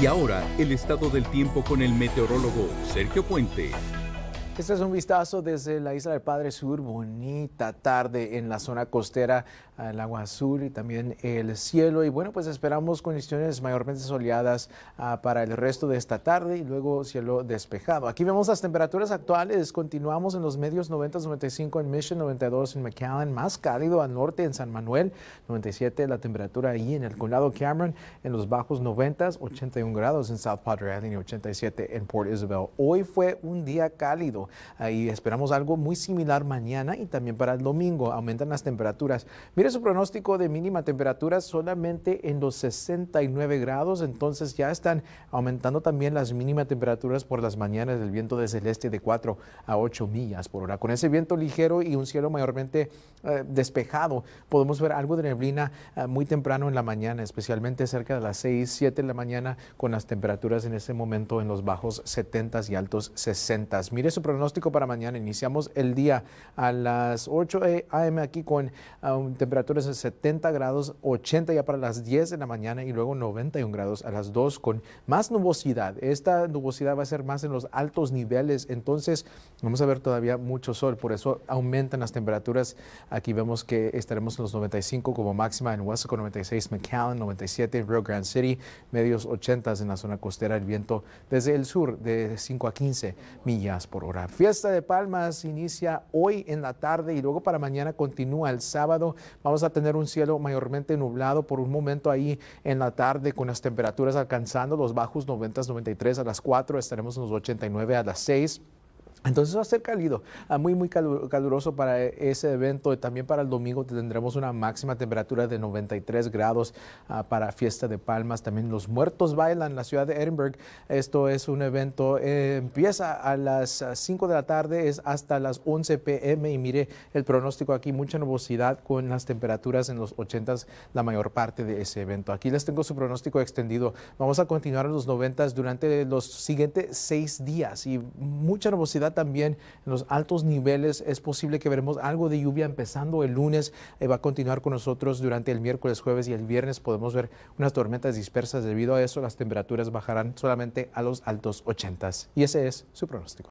Y ahora, el estado del tiempo con el meteorólogo Sergio Puente. Este es un vistazo desde la isla del Padre Sur, bonita tarde en la zona costera, el agua azul y también el cielo. Y bueno, pues esperamos condiciones mayormente soleadas ah, para el resto de esta tarde y luego cielo despejado. Aquí vemos las temperaturas actuales, continuamos en los medios 90-95 en Mission, 92 en McAllen, más cálido al norte en San Manuel, 97 la temperatura ahí en el condado Cameron, en los bajos 90, 81 grados en South Padre Island y 87 en Port Isabel. Hoy fue un día cálido y Ahí esperamos algo muy similar mañana y también para el domingo. Aumentan las temperaturas. Mire su pronóstico de mínima temperatura solamente en los 69 grados. Entonces ya están aumentando también las mínimas temperaturas por las mañanas. del viento de celeste de 4 a 8 millas por hora. Con ese viento ligero y un cielo mayormente eh, despejado, podemos ver algo de neblina eh, muy temprano en la mañana, especialmente cerca de las 6, 7 de la mañana, con las temperaturas en ese momento en los bajos 70 y altos 60. Mire su pronóstico pronóstico para mañana. Iniciamos el día a las 8 a.m. aquí con ah, temperaturas de 70 grados, 80 ya para las 10 de la mañana y luego 91 grados a las 2 con más nubosidad. Esta nubosidad va a ser más en los altos niveles, entonces vamos a ver todavía mucho sol, por eso aumentan las temperaturas. Aquí vemos que estaremos en los 95 como máxima en Huesco, 96 McAllen, 97 Rio Grande City, medios 80 en la zona costera, el viento desde el sur de 5 a 15 millas por hora fiesta de palmas inicia hoy en la tarde y luego para mañana continúa el sábado. Vamos a tener un cielo mayormente nublado por un momento ahí en la tarde con las temperaturas alcanzando los bajos 90, 93 a las 4, estaremos en los 89 a las 6. Entonces va a ser cálido, ah, muy, muy caluroso para e, ese evento. También para el domingo tendremos una máxima temperatura de 93 grados ah, para Fiesta de Palmas. También los muertos bailan en la ciudad de Edinburgh. Esto es un evento, eh, empieza a las 5 ah, de la tarde, es hasta las 11 pm. Y mire el pronóstico aquí, mucha nubosidad con las temperaturas en los 80 la mayor parte de ese evento. Aquí les tengo su pronóstico extendido. Vamos a continuar en los 90 durante los siguientes seis días y mucha nubosidad también en los altos niveles. Es posible que veremos algo de lluvia empezando el lunes. y eh, va a continuar con nosotros durante el miércoles, jueves y el viernes. Podemos ver unas tormentas dispersas. Debido a eso, las temperaturas bajarán solamente a los altos 80. Y ese es su pronóstico.